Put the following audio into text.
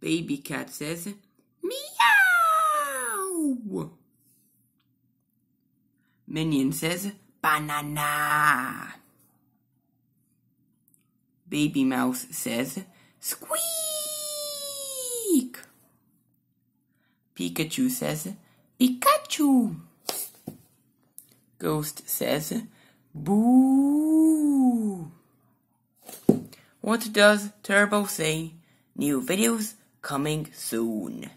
Baby cat says, Meow! Minion says, Banana! Baby Mouse says, Squeak! Pikachu says, Pikachu! Ghost says, Boo! What does Turbo say? New videos coming soon.